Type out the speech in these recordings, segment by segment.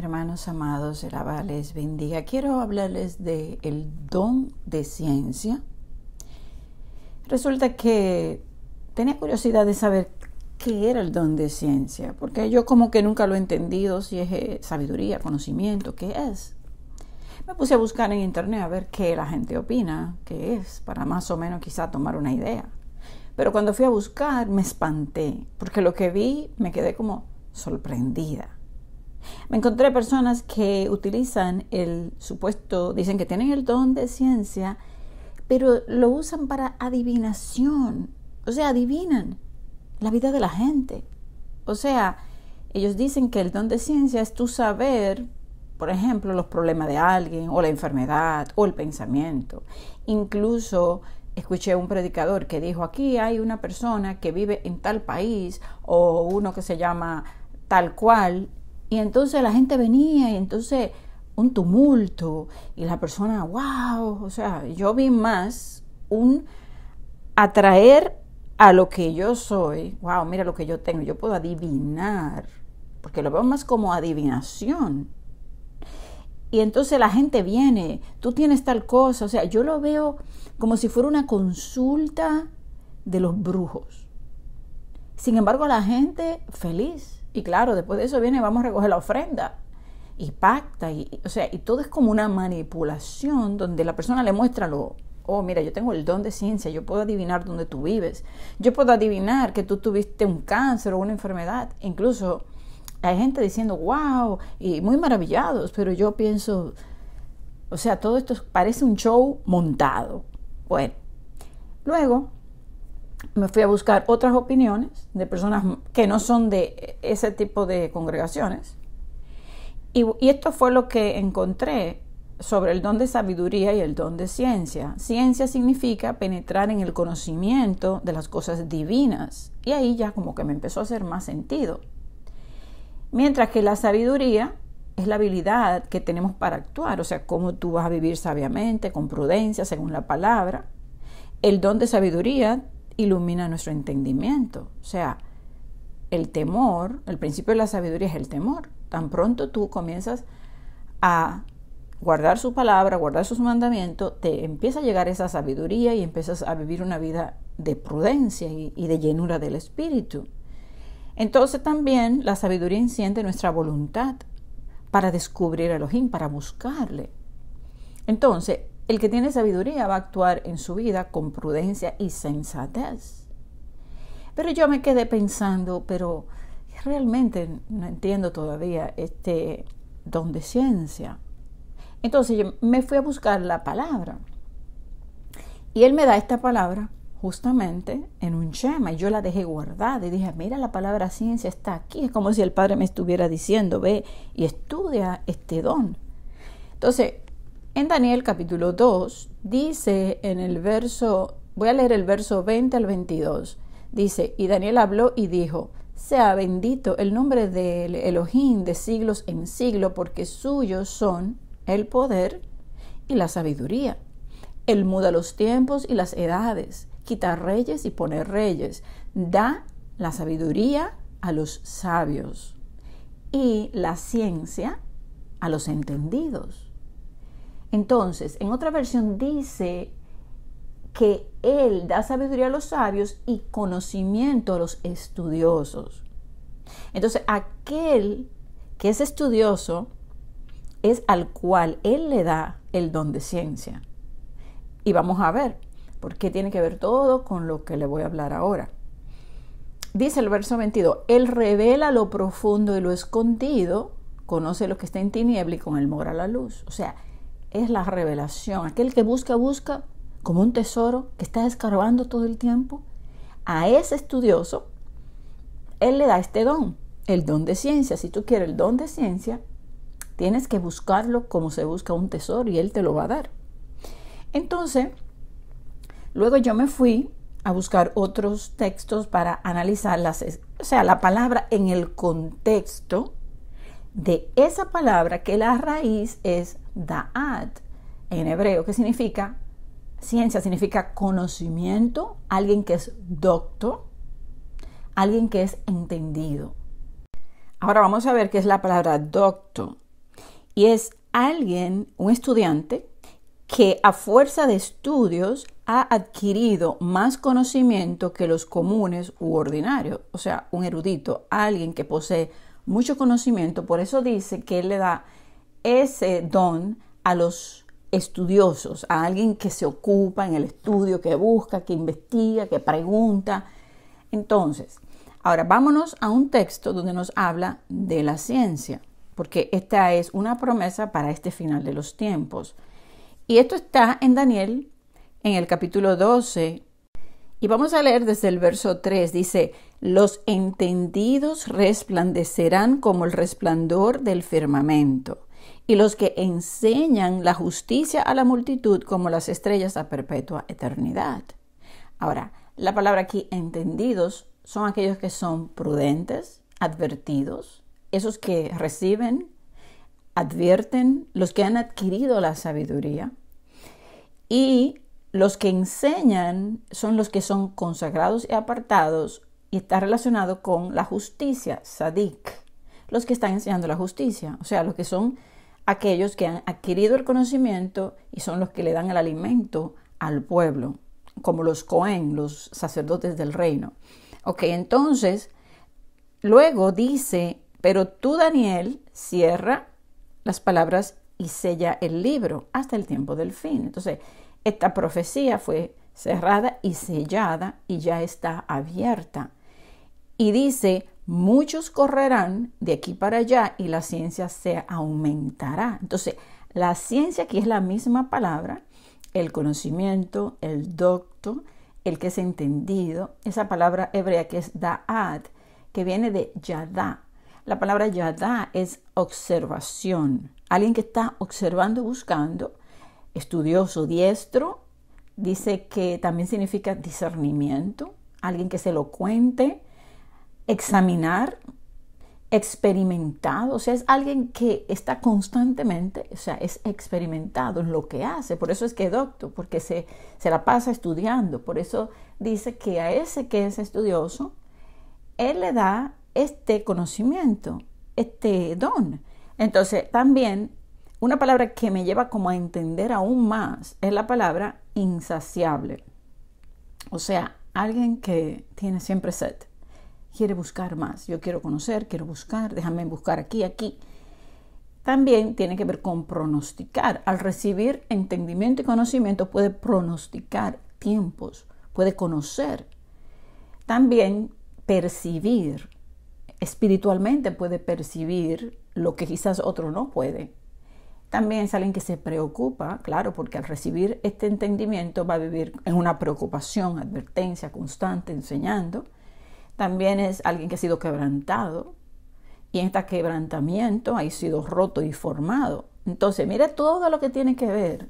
Hermanos amados, el bendiga. Quiero hablarles de el don de ciencia. Resulta que tenía curiosidad de saber qué era el don de ciencia, porque yo como que nunca lo he entendido, si es eh, sabiduría, conocimiento, qué es. Me puse a buscar en internet a ver qué la gente opina, qué es, para más o menos quizá tomar una idea. Pero cuando fui a buscar me espanté, porque lo que vi me quedé como sorprendida me encontré personas que utilizan el supuesto, dicen que tienen el don de ciencia, pero lo usan para adivinación. O sea, adivinan la vida de la gente. O sea, ellos dicen que el don de ciencia es tu saber, por ejemplo, los problemas de alguien, o la enfermedad, o el pensamiento. Incluso escuché un predicador que dijo, aquí hay una persona que vive en tal país, o uno que se llama tal cual, y entonces la gente venía y entonces un tumulto y la persona, wow, o sea, yo vi más un atraer a lo que yo soy, wow, mira lo que yo tengo, yo puedo adivinar, porque lo veo más como adivinación. Y entonces la gente viene, tú tienes tal cosa, o sea, yo lo veo como si fuera una consulta de los brujos. Sin embargo, la gente feliz, y claro, después de eso viene, vamos a recoger la ofrenda. Y pacta, y, o sea, y todo es como una manipulación donde la persona le muestra lo, oh, mira, yo tengo el don de ciencia, yo puedo adivinar dónde tú vives, yo puedo adivinar que tú tuviste un cáncer o una enfermedad, incluso hay gente diciendo, wow, y muy maravillados, pero yo pienso, o sea, todo esto parece un show montado. Bueno, luego me fui a buscar otras opiniones de personas que no son de ese tipo de congregaciones. Y, esto fue lo que encontré sobre el don de sabiduría y el don de ciencia. Ciencia significa penetrar en el conocimiento de las cosas divinas. Y ahí ya como que me empezó a hacer más sentido. Mientras que la sabiduría es la habilidad que tenemos para actuar, o sea, cómo tú vas a vivir sabiamente, con prudencia, según la palabra. El don de sabiduría ilumina nuestro entendimiento. O sea, el temor, el principio de la sabiduría es el temor. Tan pronto tú comienzas a guardar su palabra, guardar sus mandamientos, te empieza a llegar esa sabiduría y empiezas a vivir una vida de prudencia y, de llenura del espíritu. Entonces también la sabiduría enciende nuestra voluntad para descubrir a Elohim, para buscarle. Entonces, el que tiene sabiduría va a actuar en su vida con prudencia y sensatez. Pero yo me quedé pensando, pero realmente no entiendo todavía este don de ciencia. Entonces yo me fui a buscar la palabra. Y él me da esta palabra justamente en un chema y yo la dejé guardada y dije, mira, la palabra ciencia está aquí. Es como si el padre me estuviera diciendo, ve y estudia este don. Entonces, en Daniel capítulo 2 dice en el verso, voy a leer el verso 20 al 22, dice, y Daniel habló y dijo, sea bendito el nombre del Elohim de siglos en siglo, porque suyos son el poder y la sabiduría. Él muda los tiempos y las edades, quita reyes y pone reyes, da la sabiduría a los sabios y la ciencia a los entendidos. Entonces, en otra versión dice que Él da sabiduría a los sabios y conocimiento a los estudiosos. Entonces, aquel que es estudioso es al cual Él le da el don de ciencia. Y vamos a ver, por qué tiene que ver todo con lo que le voy a hablar ahora. Dice el verso 22, Él revela lo profundo y lo escondido, conoce lo que está en tiniebla y con Él mora la luz. O sea, es la revelación. Aquel que busca, busca como un tesoro que está escarbando todo el tiempo. A ese estudioso, él le da este don, el don de ciencia. Si tú quieres el don de ciencia, tienes que buscarlo como se busca un tesoro y él te lo va a dar. Entonces, luego yo me fui a buscar otros textos para analizar las, o sea, la palabra en el contexto de esa palabra que la raíz es da'at en hebreo, que significa ciencia, significa conocimiento, alguien que es docto, alguien que es entendido. Ahora vamos a ver qué es la palabra docto. Y es alguien, un estudiante, que a fuerza de estudios ha adquirido más conocimiento que los comunes u ordinarios, o sea, un erudito, alguien que posee mucho conocimiento, por eso dice que Él le da ese don a los estudiosos, a alguien que se ocupa en el estudio, que busca, que investiga, que pregunta. Entonces, ahora vámonos a un texto donde nos habla de la ciencia, porque esta es una promesa para este final de los tiempos. Y esto está en Daniel, en el capítulo 12, y vamos a leer desde el verso 3, dice, los entendidos resplandecerán como el resplandor del firmamento, y los que enseñan la justicia a la multitud como las estrellas a perpetua eternidad. Ahora, la palabra aquí entendidos son aquellos que son prudentes, advertidos, esos que reciben, advierten, los que han adquirido la sabiduría, y los que enseñan son los que son consagrados y apartados y está relacionado con la justicia, sadik. Los que están enseñando la justicia, o sea, los que son aquellos que han adquirido el conocimiento y son los que le dan el alimento al pueblo, como los Cohen, los sacerdotes del reino. Ok, entonces, luego dice, pero tú Daniel cierra las palabras y sella el libro hasta el tiempo del fin. Entonces, esta profecía fue cerrada y sellada y ya está abierta. Y dice, muchos correrán de aquí para allá y la ciencia se aumentará. Entonces, la ciencia aquí es la misma palabra, el conocimiento, el docto, el que es entendido, esa palabra hebrea que es da'ad, que viene de yadá. La palabra yadá es observación, alguien que está observando, buscando, estudioso, diestro, dice que también significa discernimiento, alguien que se lo cuente, examinar, experimentado, o sea, es alguien que está constantemente, o sea, es experimentado en lo que hace, por eso es que doctor, porque se, se la pasa estudiando, por eso dice que a ese que es estudioso, él le da este conocimiento, este don. Entonces, también una palabra que me lleva como a entender aún más es la palabra insaciable. O sea, alguien que tiene siempre sed, quiere buscar más. Yo quiero conocer, quiero buscar, déjame buscar aquí, aquí. También tiene que ver con pronosticar. Al recibir entendimiento y conocimiento puede pronosticar tiempos, puede conocer. También percibir. Espiritualmente puede percibir lo que quizás otro no puede también es alguien que se preocupa, claro, porque al recibir este entendimiento va a vivir en una preocupación, advertencia constante, enseñando. También es alguien que ha sido quebrantado y en este quebrantamiento ha sido roto y formado. Entonces, mira todo lo que tiene que ver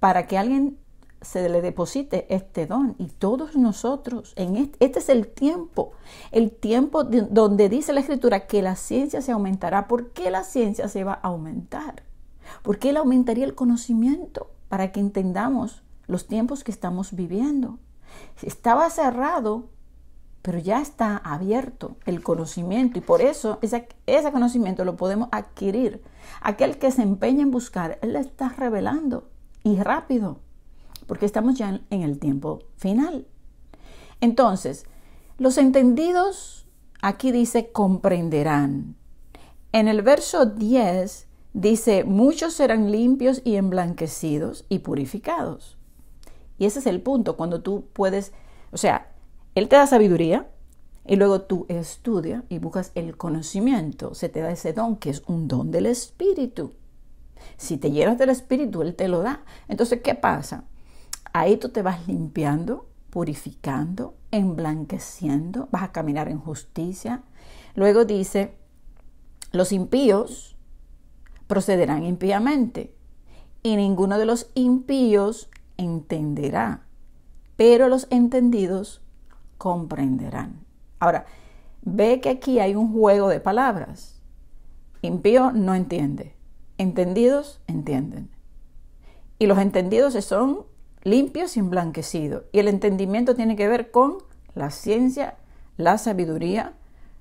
para que alguien se le deposite este don. Y todos nosotros, en este, es el tiempo, el tiempo donde dice la escritura que la ciencia se aumentará. ¿Por qué la ciencia se va a aumentar? Porque él aumentaría el conocimiento para que entendamos los tiempos que estamos viviendo. Estaba cerrado, pero ya está abierto el conocimiento y por eso ese, ese conocimiento lo podemos adquirir. Aquel que se empeña en buscar, él le está revelando y rápido porque estamos ya en el tiempo final. Entonces, los entendidos, aquí dice, comprenderán. En el verso 10 dice, muchos serán limpios y emblanquecidos y purificados. Y ese es el punto, cuando tú puedes, o sea, Él te da sabiduría y luego tú estudias y buscas el conocimiento, se te da ese don que es un don del Espíritu. Si te llenas del Espíritu, Él te lo da. Entonces, ¿qué pasa? Ahí tú te vas limpiando, purificando, emblanqueciendo, vas a caminar en justicia. Luego dice, los impíos procederán impíamente y ninguno de los impíos entenderá, pero los entendidos comprenderán. Ahora, ve que aquí hay un juego de palabras. Impío no entiende, entendidos entienden. Y los entendidos son limpio y emblanquecidos Y el entendimiento tiene que ver con la ciencia, la sabiduría,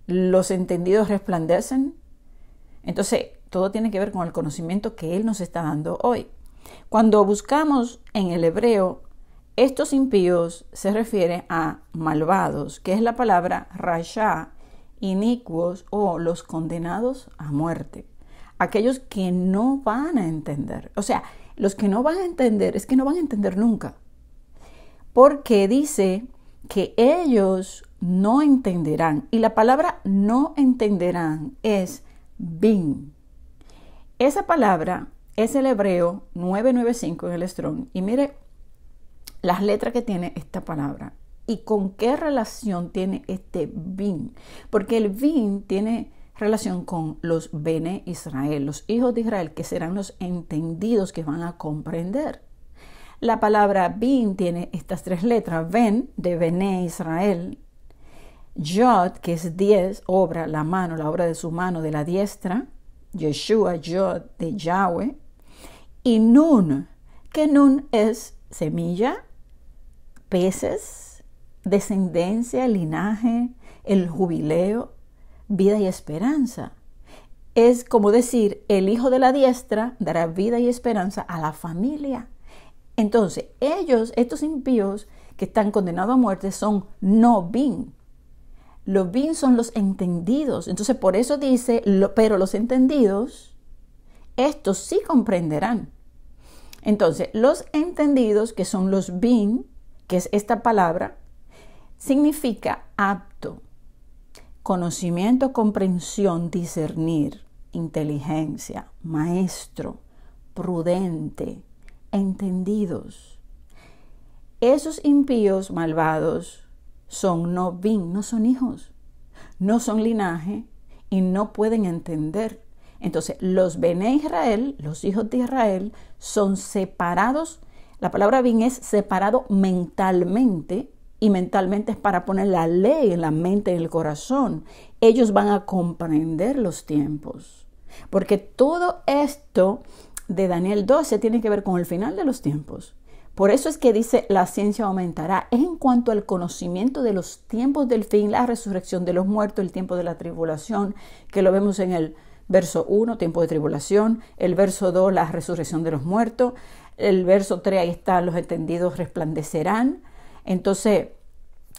los entendidos resplandecen. Entonces, todo tiene que ver con el conocimiento que Él nos está dando hoy. Cuando buscamos en el hebreo, estos impíos se refiere a malvados, que es la palabra rasha, inicuos o los condenados a muerte, aquellos que no van a entender. O sea, los que no van a entender es que no van a entender nunca. Porque dice que ellos no entenderán. Y la palabra no entenderán es bin. Esa palabra es el hebreo 995 en el Strong. Y mire las letras que tiene esta palabra. ¿Y con qué relación tiene este bin? Porque el bin tiene relación con los Bene Israel, los hijos de Israel, que serán los entendidos que van a comprender. La palabra bin tiene estas tres letras, ben de Bene Israel, Yod, que es diez, obra, la mano, la obra de su mano, de la diestra, Yeshua, Yod, de Yahweh, y Nun, que Nun es semilla, peces, descendencia, linaje, el jubileo, vida y esperanza. Es como decir, el hijo de la diestra dará vida y esperanza a la familia. Entonces, ellos, estos impíos que están condenados a muerte, son no bin. Los bin son los entendidos. Entonces, por eso dice, pero los entendidos, estos sí comprenderán. Entonces, los entendidos, que son los bin, que es esta palabra, significa apto. Conocimiento, comprensión, discernir, inteligencia, maestro, prudente, entendidos. Esos impíos malvados son no vin, no son hijos, no son linaje y no pueden entender. Entonces, los Bene Israel, los hijos de Israel, son separados. La palabra bin es separado mentalmente y mentalmente es para poner la ley en la mente y el corazón. Ellos van a comprender los tiempos. Porque todo esto de Daniel 12 tiene que ver con el final de los tiempos. Por eso es que dice la ciencia aumentará. Es en cuanto al conocimiento de los tiempos del fin, la resurrección de los muertos, el tiempo de la tribulación, que lo vemos en el verso 1, tiempo de tribulación, el verso 2, la resurrección de los muertos, el verso 3, ahí está, los entendidos resplandecerán, entonces,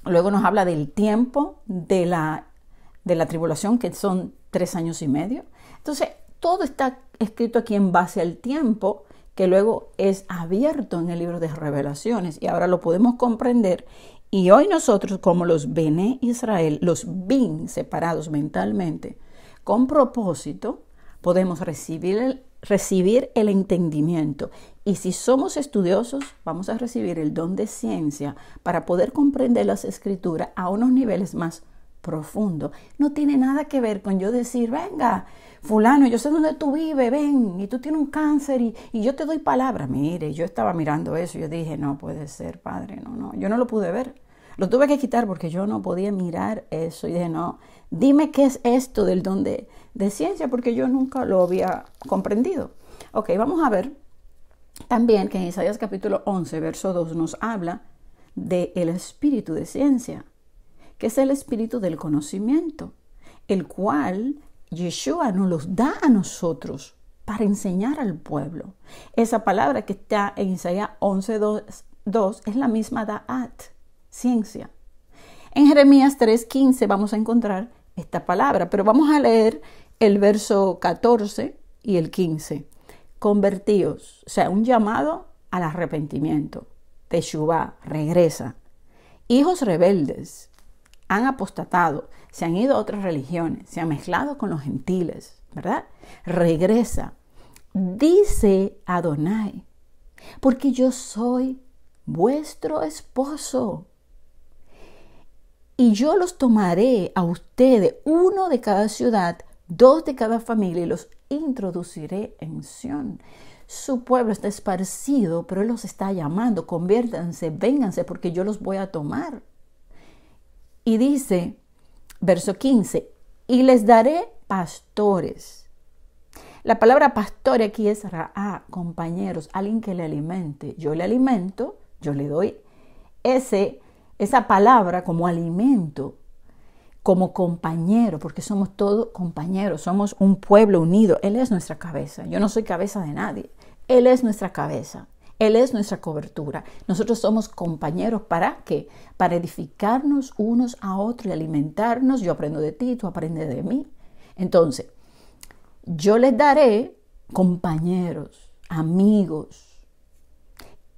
luego nos habla del tiempo de la, de la tribulación, que son tres años y medio. Entonces, todo está escrito aquí en base al tiempo que luego es abierto en el libro de revelaciones y ahora lo podemos comprender. Y hoy nosotros, como los Bene Israel, los Bin separados mentalmente, con propósito, podemos recibir el, recibir el entendimiento. Y si somos estudiosos, vamos a recibir el don de ciencia para poder comprender las escrituras a unos niveles más profundos. No tiene nada que ver con yo decir, venga, fulano, yo sé dónde tú vives, ven, y tú tienes un cáncer y, yo te doy palabra. Mire, yo estaba mirando eso yo dije, no puede ser, padre, no, no, yo no lo pude ver. Lo tuve que quitar porque yo no podía mirar eso y dije, no, dime qué es esto del don de de ciencia porque yo nunca lo había comprendido. Ok, vamos a ver también que en Isaías capítulo 11, verso 2 nos habla del espíritu de ciencia, que es el espíritu del conocimiento, el cual Yeshua nos los da a nosotros para enseñar al pueblo. Esa palabra que está en Isaías 11, 2, es la misma da'at, ciencia. En Jeremías 3:15 vamos a encontrar esta palabra. Pero vamos a leer el verso 14 y el 15. Convertíos, o sea, un llamado al arrepentimiento. Teshuvá, regresa. Hijos rebeldes han apostatado, se han ido a otras religiones, se han mezclado con los gentiles, ¿verdad? Regresa. Dice Adonai, porque yo soy vuestro esposo y yo los tomaré a ustedes, uno de cada ciudad, dos de cada familia, y los introduciré en Sión. Su pueblo está esparcido, pero Él los está llamando, conviértanse, vénganse, porque yo los voy a tomar. Y dice, verso 15, y les daré pastores. La palabra pastor aquí es ra'a, compañeros, alguien que le alimente. Yo le alimento, yo le doy ese esa palabra como alimento, como compañero, porque somos todos compañeros, somos un pueblo unido. Él es nuestra cabeza, yo no soy cabeza de nadie, Él es nuestra cabeza. Él es nuestra cobertura. Nosotros somos compañeros para qué? Para edificarnos unos a otros y alimentarnos. Yo aprendo de ti, tú aprendes de mí. Entonces, yo les daré compañeros, amigos,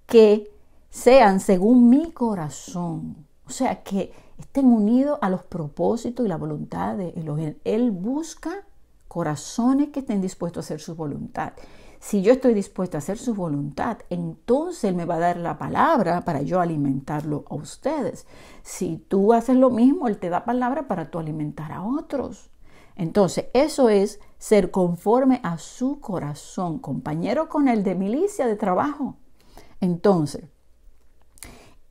que sean según mi corazón. O sea, que estén unidos a los propósitos y la voluntad de los Él busca corazones que estén dispuestos a hacer su voluntad. Si yo estoy dispuesto a hacer su voluntad, entonces Él me va a dar la palabra para yo alimentarlo a ustedes. Si tú haces lo mismo, Él te da palabra para tú alimentar a otros. Entonces, eso es ser conforme a su corazón, compañero con el de milicia de trabajo. Entonces,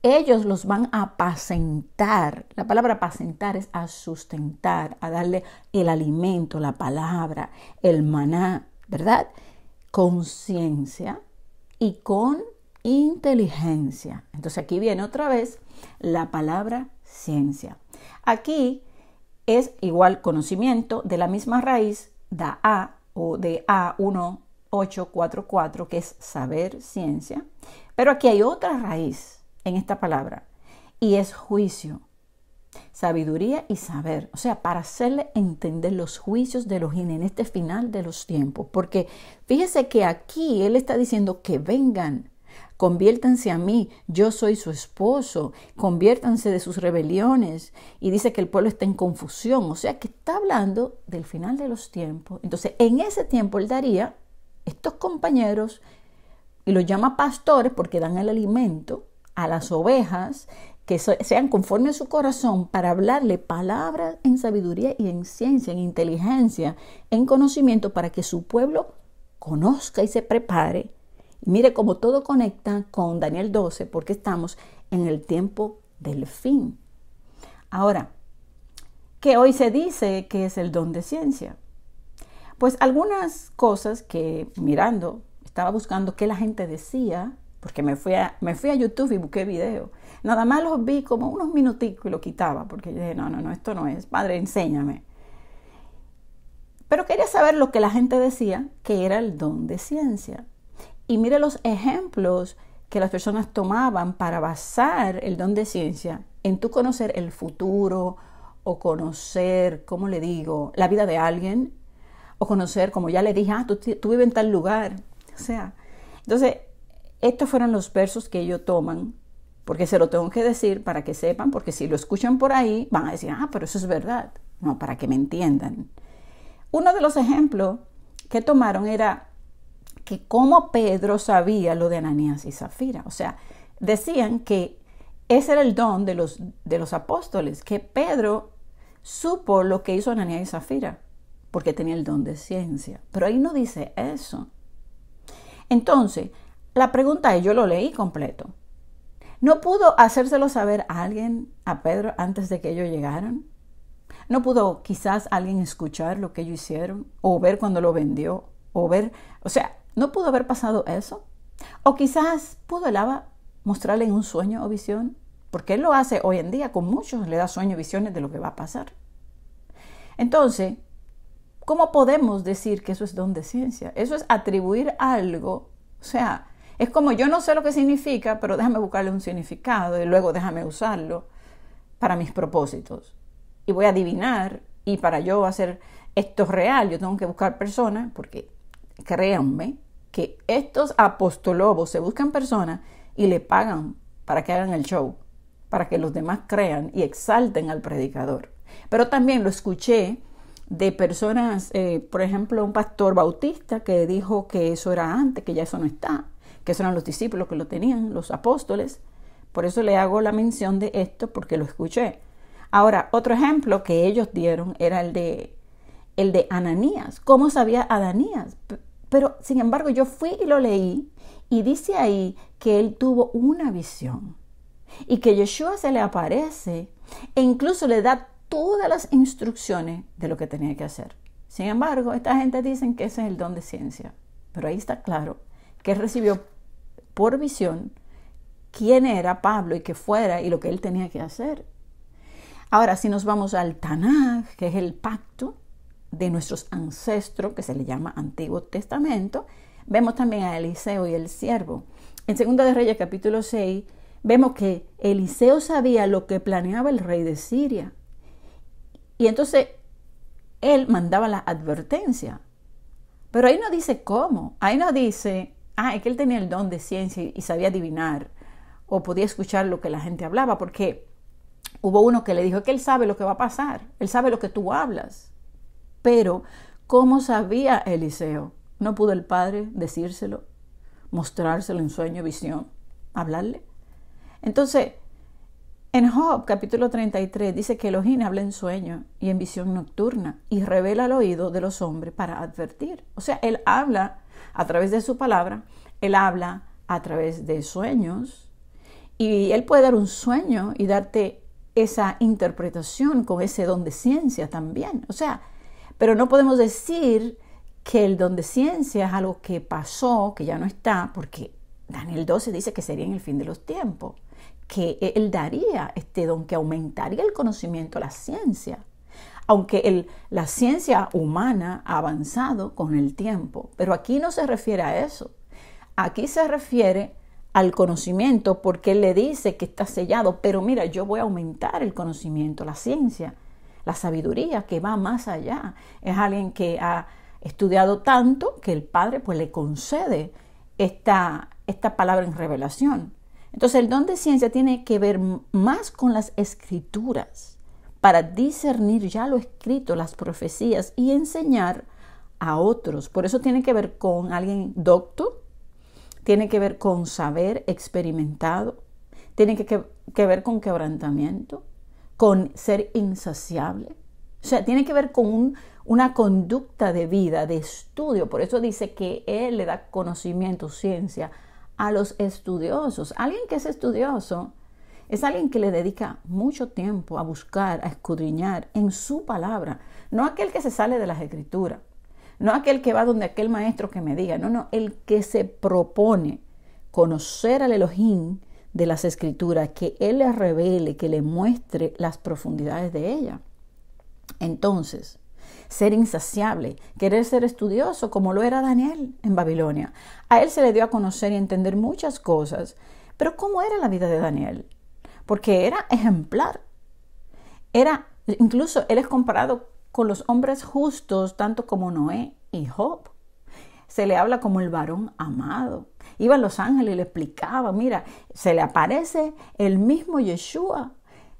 ellos los van a apacentar. La palabra apacentar es a sustentar, a darle el alimento, la palabra, el maná, ¿verdad? Con ciencia y con inteligencia. Entonces aquí viene otra vez la palabra ciencia. Aquí es igual conocimiento de la misma raíz da a o de a 1844 que es saber ciencia, pero aquí hay otra raíz en esta palabra y es juicio. Sabiduría y saber, o sea, para hacerle entender los juicios de los en este final de los tiempos. Porque fíjese que aquí él está diciendo que vengan, conviértanse a mí, yo soy su esposo, conviértanse de sus rebeliones. Y dice que el pueblo está en confusión, o sea que está hablando del final de los tiempos. Entonces, en ese tiempo él daría estos compañeros y los llama pastores porque dan el alimento a las ovejas que sean conforme a su corazón para hablarle palabras en sabiduría y en ciencia, en inteligencia, en conocimiento, para que su pueblo conozca y se prepare. Mire cómo todo conecta con Daniel 12, porque estamos en el tiempo del fin. Ahora, ¿qué hoy se dice que es el don de ciencia. Pues algunas cosas que mirando, estaba buscando qué la gente decía porque me fui, a, me fui a YouTube y busqué videos. Nada más los vi como unos minuticos y lo quitaba, porque yo dije, no, no, no, esto no es, padre, enséñame. Pero quería saber lo que la gente decía que era el don de ciencia. Y mire los ejemplos que las personas tomaban para basar el don de ciencia en tu conocer el futuro o conocer, ¿cómo le digo?, la vida de alguien o conocer, como ya le dije, ah, tú, tú vives en tal lugar. O sea, entonces estos fueron los versos que ellos toman, porque se lo tengo que decir para que sepan, porque si lo escuchan por ahí van a decir, ah, pero eso es verdad. No, para que me entiendan. Uno de los ejemplos que tomaron era que cómo Pedro sabía lo de Ananías y Zafira. O sea, decían que ese era el don de los, de los apóstoles, que Pedro supo lo que hizo Ananías y Zafira, porque tenía el don de ciencia. Pero ahí no dice eso. Entonces, la pregunta es, yo lo leí completo. ¿No pudo hacérselo saber a alguien, a Pedro, antes de que ellos llegaran? ¿No pudo quizás alguien escuchar lo que ellos hicieron? ¿O ver cuando lo vendió? ¿O ver? O sea, ¿no pudo haber pasado eso? ¿O quizás pudo el Aba mostrarle un sueño o visión? Porque él lo hace hoy en día con muchos, le da sueños y visiones de lo que va a pasar. Entonces, ¿cómo podemos decir que eso es don de ciencia? Eso es atribuir algo, o sea, es como yo no sé lo que significa, pero déjame buscarle un significado y luego déjame usarlo para mis propósitos. Y voy a adivinar y para yo hacer esto real, yo tengo que buscar personas, porque créanme que estos apostolobos se buscan personas y le pagan para que hagan el show, para que los demás crean y exalten al predicador. Pero también lo escuché de personas, eh, por ejemplo, un pastor bautista que dijo que eso era antes, que ya eso no está que son los discípulos que lo tenían, los apóstoles. Por eso le hago la mención de esto porque lo escuché. Ahora, otro ejemplo que ellos dieron era el de el de Ananías. ¿Cómo sabía Ananías? Pero sin embargo, yo fui y lo leí y dice ahí que él tuvo una visión y que Yeshua se le aparece e incluso le da todas las instrucciones de lo que tenía que hacer. Sin embargo, esta gente dicen que ese es el don de ciencia, pero ahí está claro que recibió por visión quién era Pablo y qué fuera y lo que él tenía que hacer. Ahora, si nos vamos al Tanaj, que es el pacto de nuestros ancestros, que se le llama Antiguo Testamento, vemos también a Eliseo y el siervo. En 2 de Reyes capítulo 6 vemos que Eliseo sabía lo que planeaba el rey de Siria. Y entonces él mandaba la advertencia. Pero ahí no dice cómo, ahí no dice Ah, es que él tenía el don de ciencia y sabía adivinar o podía escuchar lo que la gente hablaba, porque hubo uno que le dijo que él sabe lo que va a pasar, él sabe lo que tú hablas. Pero, ¿cómo sabía Eliseo? ¿No pudo el padre decírselo, mostrárselo en sueño, visión, hablarle? Entonces, en Job capítulo 33 dice que Elohim habla en sueño y en visión nocturna y revela el oído de los hombres para advertir. O sea, él habla a través de su palabra, Él habla a través de sueños y Él puede dar un sueño y darte esa interpretación con ese don de ciencia también. O sea, pero no podemos decir que el don de ciencia es algo que pasó, que ya no está, porque Daniel 12 dice que sería en el fin de los tiempos, que Él daría este don que aumentaría el conocimiento, la ciencia aunque la ciencia humana ha avanzado con el tiempo, pero aquí no se refiere a eso. Aquí se refiere al conocimiento porque él le dice que está sellado, pero mira, yo voy a aumentar el conocimiento, la ciencia, la sabiduría que va más allá. Es alguien que ha estudiado tanto que el Padre pues le concede esta palabra en revelación. Entonces el don de ciencia tiene que ver más con las escrituras para discernir ya lo escrito, las profecías y enseñar a otros. Por eso tiene que ver con alguien docto, tiene que ver con saber experimentado, tiene que, ver con quebrantamiento, con ser insaciable. O sea, tiene que ver con una conducta de vida, de estudio. Por eso dice que Él le da conocimiento, ciencia a los estudiosos. Alguien que es estudioso es alguien que le dedica mucho tiempo a buscar, a escudriñar en su palabra. No aquel que se sale de las escrituras. No aquel que va donde aquel maestro que me diga. No, no, el que se propone conocer al Elohim de las escrituras, que Él le revele, que le muestre las profundidades de ella. Entonces, ser insaciable, querer ser estudioso como lo era Daniel en Babilonia. A él se le dio a conocer y entender muchas cosas, pero ¿cómo era la vida de Daniel? porque era ejemplar. Era, incluso él es comparado con los hombres justos, tanto como Noé y Job. Se le habla como el varón amado. Iba a Los Ángeles y le explicaba, mira, se le aparece el mismo Yeshua,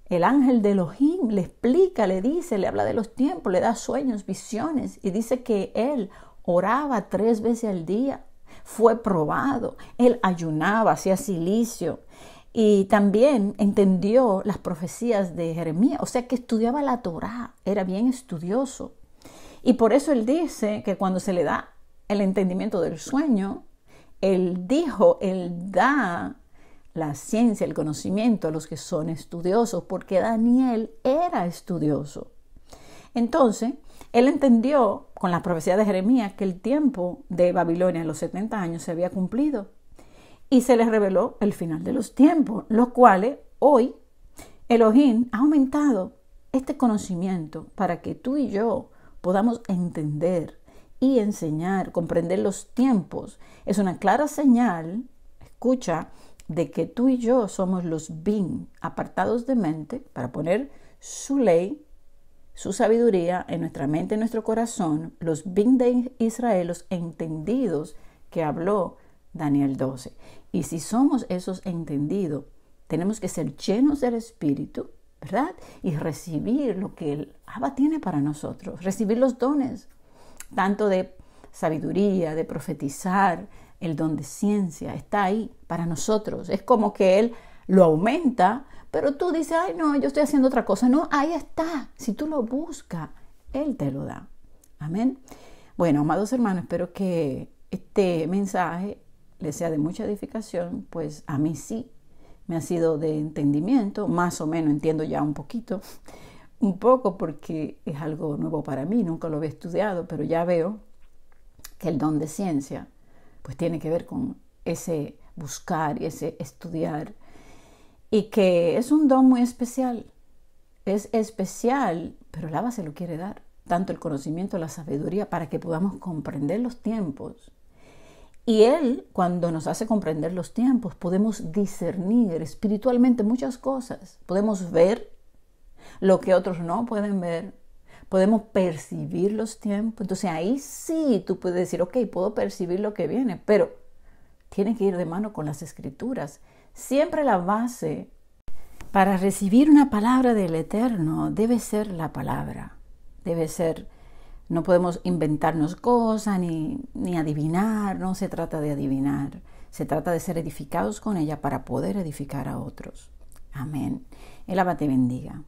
el ángel de Elohim, le explica, le dice, le habla de los tiempos, le da sueños, visiones y dice que él oraba tres veces al día, fue probado, él ayunaba, hacía silicio, y también entendió las profecías de Jeremías, o sea que estudiaba la Torá, era bien estudioso. Y por eso él dice que cuando se le da el entendimiento del sueño, él dijo, él da la ciencia, el conocimiento a los que son estudiosos, porque Daniel era estudioso. Entonces, él entendió con la profecía de Jeremías que el tiempo de Babilonia, los 70 años, se había cumplido y se les reveló el final de los tiempos, los cuales hoy Elohim ha aumentado este conocimiento para que tú y yo podamos entender y enseñar, comprender los tiempos. Es una clara señal, escucha, de que tú y yo somos los bin, apartados de mente, para poner su ley, su sabiduría en nuestra mente, en nuestro corazón, los bin de Israel, los entendidos que habló Daniel 12. Y si somos esos entendidos, tenemos que ser llenos del Espíritu, ¿verdad? Y recibir lo que el Abba tiene para nosotros, recibir los dones, tanto de sabiduría, de profetizar, el don de ciencia, está ahí para nosotros. Es como que Él lo aumenta, pero tú dices, ay, no, yo estoy haciendo otra cosa. No, ahí está. Si tú lo buscas, Él te lo da. Amén. Bueno, amados hermanos, espero que este mensaje le sea de mucha edificación, pues a mí sí me ha sido de entendimiento, más o menos entiendo ya un poquito, un poco porque es algo nuevo para mí, nunca lo había estudiado, pero ya veo que el don de ciencia pues tiene que ver con ese buscar y ese estudiar y que es un don muy especial, es especial, pero el se lo quiere dar, tanto el conocimiento, la sabiduría, para que podamos comprender los tiempos y Él, cuando nos hace comprender los tiempos, podemos discernir espiritualmente muchas cosas. Podemos ver lo que otros no pueden ver. Podemos percibir los tiempos. Entonces ahí sí tú puedes decir, ok, puedo percibir lo que viene, pero tiene que ir de mano con las escrituras. Siempre la base para recibir una palabra del Eterno debe ser la palabra, debe ser no podemos inventarnos cosas ni, adivinar, no se trata de adivinar, se trata de ser edificados con ella para poder edificar a otros. Amén. El Abba te bendiga.